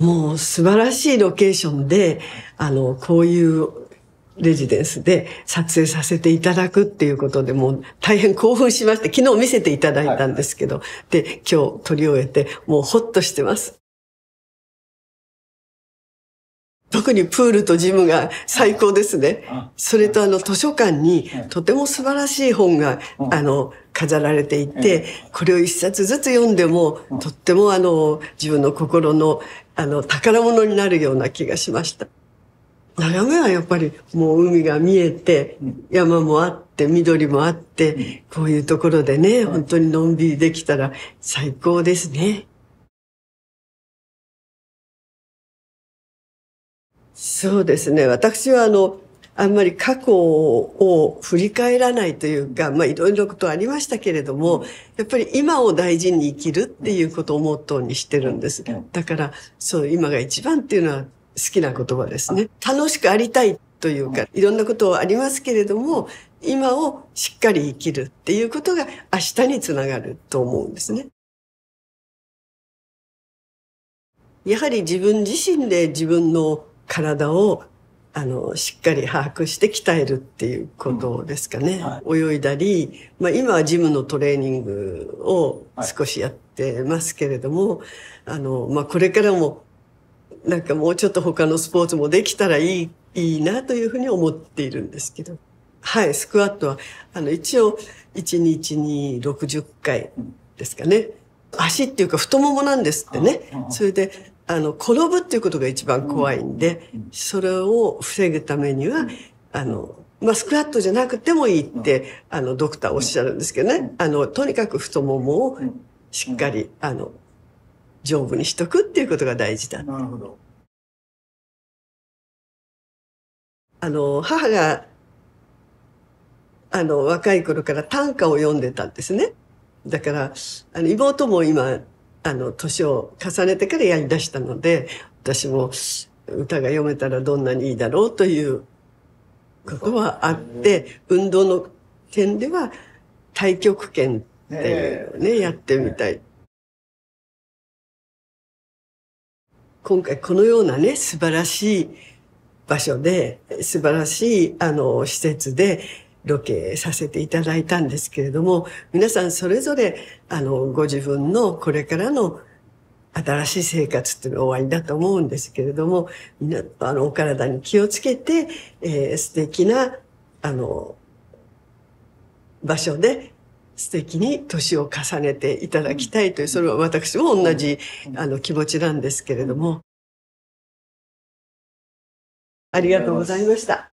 もう素晴らしいロケーションで、あの、こういうレジデンスで撮影させていただくっていうことでもう大変興奮しまして、昨日見せていただいたんですけど、はい、で、今日撮り終えて、もうほっとしてます。特にプールとジムが最高ですね。それとあの図書館にとても素晴らしい本が、あの、飾られていて、これを一冊ずつ読んでも、とってもあの、自分の心の、あの、宝物になるような気がしました。眺めはやっぱりもう海が見えて、山もあって、緑もあって、こういうところでね、本当にのんびりできたら最高ですね。そうですね。私はあの、あんまり過去を振り返らないというか、まあいろいろことありましたけれども、やっぱり今を大事に生きるっていうことをモットーにしてるんです。だから、そう、今が一番っていうのは好きな言葉ですね。楽しくありたいというか、いろんなことはありますけれども、今をしっかり生きるっていうことが明日につながると思うんですね。やはり自分自身で自分の体をあの、しっかり把握して鍛えるっていうことですかね。うんはい、泳いだり、まあ今はジムのトレーニングを少しやってますけれども、はい、あの、まあこれからも、なんかもうちょっと他のスポーツもできたらいい、いいなというふうに思っているんですけど。はい、スクワットは、あの一応、1日に60回ですかね。足っていうか太ももなんですってね。それで、あの、転ぶっていうことが一番怖いんで、それを防ぐためには、あの、まあ、スクワットじゃなくてもいいって、あの、ドクターおっしゃるんですけどね。あの、とにかく太ももをしっかり、あの、丈夫にしとくっていうことが大事だ。なるほど。あの、母が、あの、若い頃から短歌を読んでたんですね。だから、あの、妹も今、あの、年を重ねてからやり出したので、私も歌が読めたらどんなにいいだろうということはあって、運動の点では太極拳っていうのをね、やってみたい。今回このようなね、素晴らしい場所で、素晴らしい、あの、施設で、ロケさせていただいたんですけれども、皆さんそれぞれ、あの、ご自分のこれからの新しい生活っていうのは終わりだと思うんですけれども、みんな、あの、お体に気をつけて、えー、素敵な、あの、場所で素敵に年を重ねていただきたいという、それは私も同じ、あの、気持ちなんですけれども。ありがとうございました。